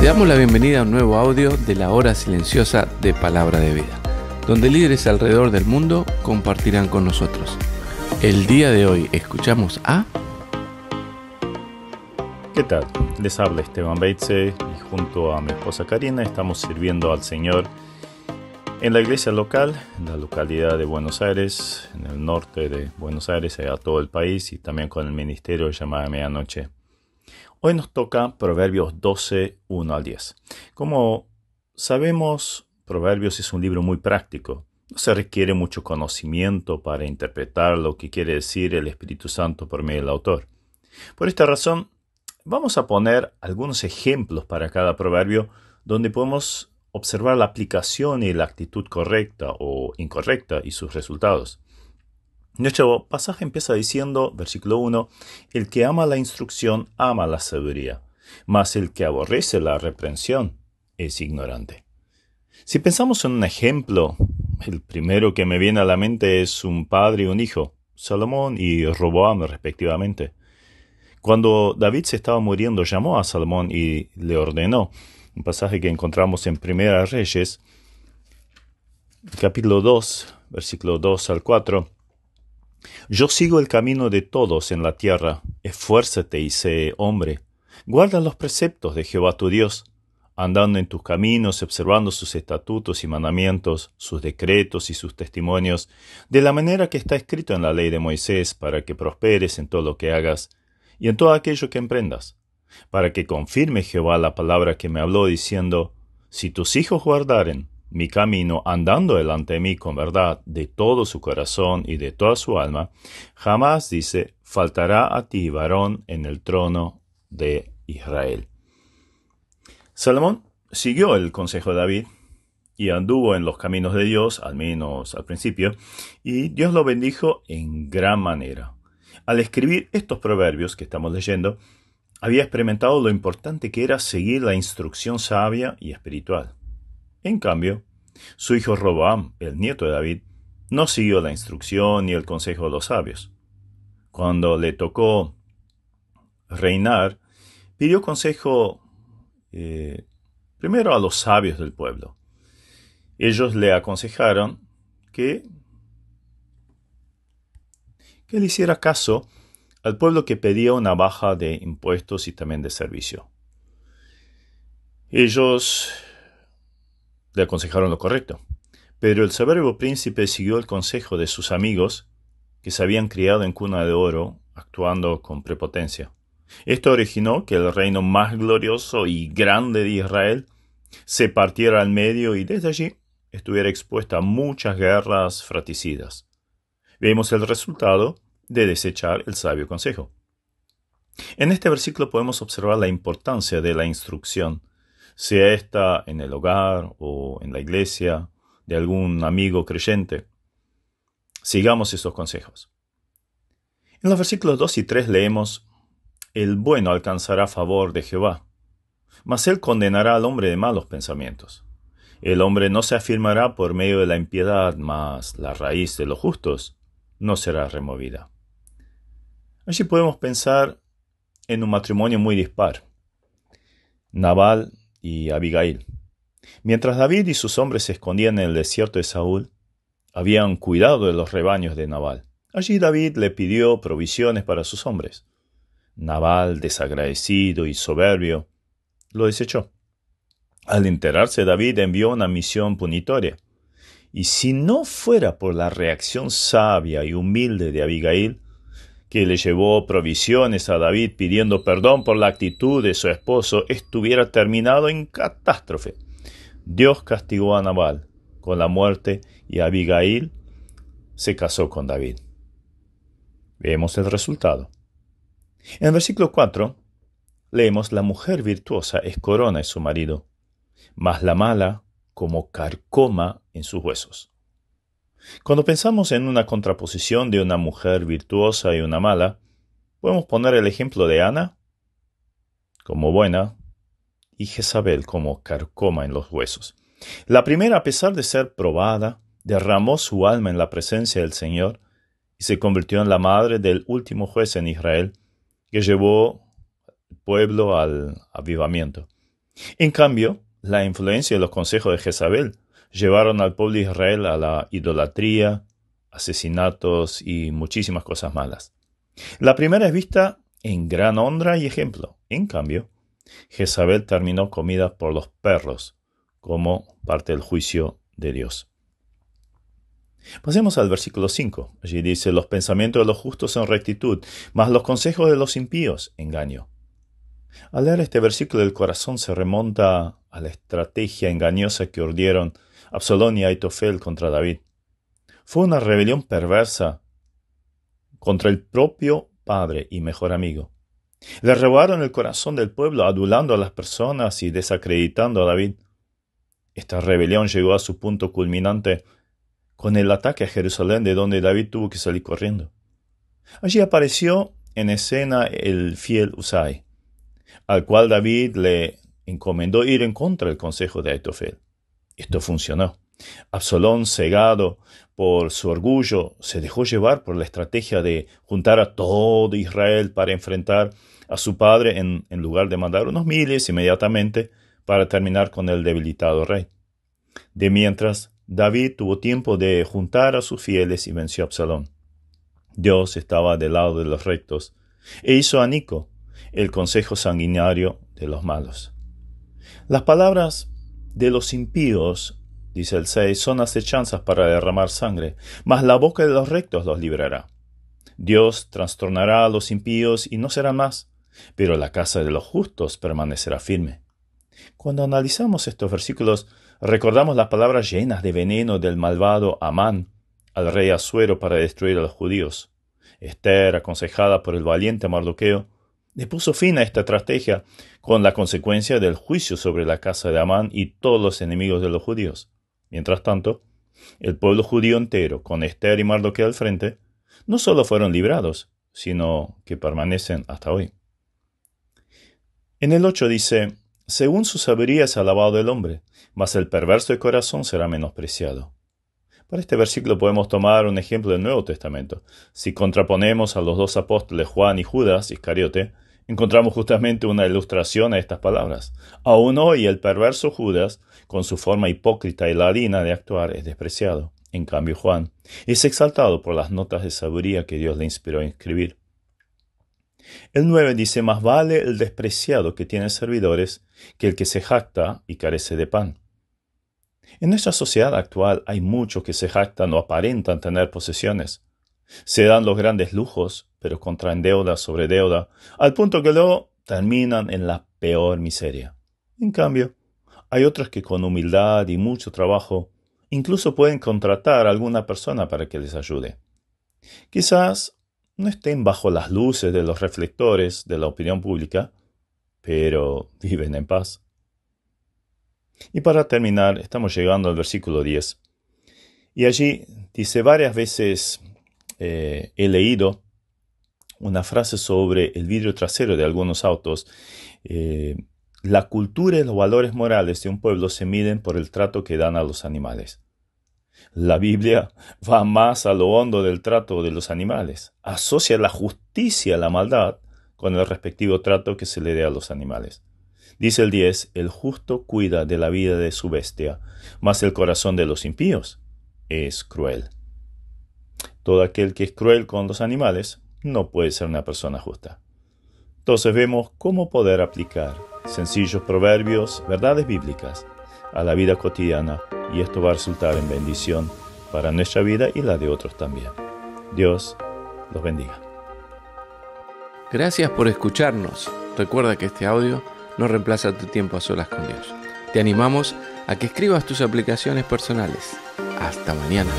Te damos la bienvenida a un nuevo audio de la hora silenciosa de Palabra de Vida, donde líderes alrededor del mundo compartirán con nosotros. El día de hoy escuchamos a... ¿Qué tal? Les habla Esteban Beitze y junto a mi esposa Karina estamos sirviendo al Señor en la iglesia local, en la localidad de Buenos Aires, en el norte de Buenos Aires, a todo el país y también con el ministerio de llamada medianoche. Hoy nos toca Proverbios 12, 1 al 10. Como sabemos, Proverbios es un libro muy práctico. No se requiere mucho conocimiento para interpretar lo que quiere decir el Espíritu Santo por medio del autor. Por esta razón, vamos a poner algunos ejemplos para cada proverbio donde podemos observar la aplicación y la actitud correcta o incorrecta y sus resultados. Nuestro pasaje empieza diciendo, versículo 1, el que ama la instrucción ama la sabiduría, mas el que aborrece la reprensión es ignorante. Si pensamos en un ejemplo, el primero que me viene a la mente es un padre y un hijo, Salomón y Roboam respectivamente. Cuando David se estaba muriendo, llamó a Salomón y le ordenó, un pasaje que encontramos en Primera Reyes, capítulo 2, versículo 2 al 4, yo sigo el camino de todos en la tierra. Esfuérzate y sé hombre. Guarda los preceptos de Jehová tu Dios, andando en tus caminos, observando sus estatutos y mandamientos, sus decretos y sus testimonios, de la manera que está escrito en la ley de Moisés, para que prosperes en todo lo que hagas y en todo aquello que emprendas, para que confirme Jehová la palabra que me habló diciendo, si tus hijos guardaren mi camino andando delante mí con verdad de todo su corazón y de toda su alma, jamás dice, faltará a ti varón en el trono de Israel. Salomón siguió el consejo de David y anduvo en los caminos de Dios, al menos al principio, y Dios lo bendijo en gran manera. Al escribir estos proverbios que estamos leyendo, había experimentado lo importante que era seguir la instrucción sabia y espiritual. En cambio, su hijo Roboam, el nieto de David, no siguió la instrucción ni el consejo de los sabios. Cuando le tocó reinar, pidió consejo eh, primero a los sabios del pueblo. Ellos le aconsejaron que, que le hiciera caso al pueblo que pedía una baja de impuestos y también de servicio. Ellos le aconsejaron lo correcto. Pero el soberbio príncipe siguió el consejo de sus amigos, que se habían criado en cuna de oro, actuando con prepotencia. Esto originó que el reino más glorioso y grande de Israel se partiera al medio y desde allí estuviera expuesta a muchas guerras fratricidas. Vemos el resultado de desechar el sabio consejo. En este versículo podemos observar la importancia de la instrucción sea esta en el hogar o en la iglesia de algún amigo creyente. Sigamos estos consejos. En los versículos 2 y 3 leemos, El bueno alcanzará favor de Jehová, mas él condenará al hombre de malos pensamientos. El hombre no se afirmará por medio de la impiedad, mas la raíz de los justos no será removida. Allí podemos pensar en un matrimonio muy dispar. Naval, y Abigail. Mientras David y sus hombres se escondían en el desierto de Saúl, habían cuidado de los rebaños de Nabal. Allí David le pidió provisiones para sus hombres. Nabal, desagradecido y soberbio, lo desechó. Al enterarse, David envió una misión punitoria. Y si no fuera por la reacción sabia y humilde de Abigail, que le llevó provisiones a David pidiendo perdón por la actitud de su esposo, estuviera terminado en catástrofe. Dios castigó a Nabal con la muerte y Abigail se casó con David. Vemos el resultado. En el versículo 4 leemos, la mujer virtuosa es corona de su marido, mas la mala como carcoma en sus huesos. Cuando pensamos en una contraposición de una mujer virtuosa y una mala, podemos poner el ejemplo de Ana como buena y Jezabel como carcoma en los huesos. La primera, a pesar de ser probada, derramó su alma en la presencia del Señor y se convirtió en la madre del último juez en Israel que llevó al pueblo al avivamiento. En cambio, la influencia de los consejos de Jezabel llevaron al pueblo de Israel a la idolatría, asesinatos y muchísimas cosas malas. La primera es vista en gran honra y ejemplo. En cambio, Jezabel terminó comida por los perros como parte del juicio de Dios. Pasemos al versículo 5. Allí dice, los pensamientos de los justos son rectitud, mas los consejos de los impíos engaño. Al leer este versículo el corazón se remonta a la estrategia engañosa que urdieron Absalón y Aitofel contra David. Fue una rebelión perversa contra el propio padre y mejor amigo. Le robaron el corazón del pueblo, adulando a las personas y desacreditando a David. Esta rebelión llegó a su punto culminante con el ataque a Jerusalén, de donde David tuvo que salir corriendo. Allí apareció en escena el fiel Usai, al cual David le encomendó ir en contra del consejo de Aitofel. Esto funcionó. Absalón, cegado por su orgullo, se dejó llevar por la estrategia de juntar a todo Israel para enfrentar a su padre en, lugar de mandar unos miles inmediatamente para terminar con el debilitado rey. De mientras, David tuvo tiempo de juntar a sus fieles y venció a Absalón. Dios estaba del lado de los rectos e hizo a Nico el consejo sanguinario de los malos. Las palabras de los impíos, dice el 6, son acechanzas para derramar sangre, mas la boca de los rectos los librará. Dios trastornará a los impíos y no será más, pero la casa de los justos permanecerá firme. Cuando analizamos estos versículos, recordamos las palabras llenas de veneno del malvado Amán al rey Asuero para destruir a los judíos. Esther, aconsejada por el valiente Mardoqueo, le puso fin a esta estrategia con la consecuencia del juicio sobre la casa de Amán y todos los enemigos de los judíos. Mientras tanto, el pueblo judío entero, con Esther y Mardoque al frente, no solo fueron librados, sino que permanecen hasta hoy. En el 8 dice, según su sabiduría es alabado el hombre, mas el perverso de corazón será menospreciado. Para este versículo podemos tomar un ejemplo del Nuevo Testamento. Si contraponemos a los dos apóstoles Juan y Judas Iscariote, encontramos justamente una ilustración a estas palabras. Aún hoy el perverso Judas, con su forma hipócrita y ladina de actuar, es despreciado. En cambio, Juan es exaltado por las notas de sabiduría que Dios le inspiró a escribir. El 9 dice, más vale el despreciado que tiene servidores que el que se jacta y carece de pan. En nuestra sociedad actual hay muchos que se jactan o aparentan tener posesiones. Se dan los grandes lujos, pero contraen deuda sobre deuda, al punto que luego terminan en la peor miseria. En cambio, hay otros que con humildad y mucho trabajo incluso pueden contratar a alguna persona para que les ayude. Quizás no estén bajo las luces de los reflectores de la opinión pública, pero viven en paz. Y para terminar, estamos llegando al versículo 10. Y allí dice varias veces eh, he leído una frase sobre el vidrio trasero de algunos autos. Eh, la cultura y los valores morales de un pueblo se miden por el trato que dan a los animales. La Biblia va más a lo hondo del trato de los animales. Asocia la justicia a la maldad con el respectivo trato que se le dé a los animales. Dice el 10, el justo cuida de la vida de su bestia, mas el corazón de los impíos es cruel. Todo aquel que es cruel con los animales no puede ser una persona justa. Entonces vemos cómo poder aplicar sencillos proverbios, verdades bíblicas a la vida cotidiana y esto va a resultar en bendición para nuestra vida y la de otros también. Dios los bendiga. Gracias por escucharnos. Recuerda que este audio no reemplaza tu tiempo a solas con Dios. Te animamos a que escribas tus aplicaciones personales. Hasta mañana.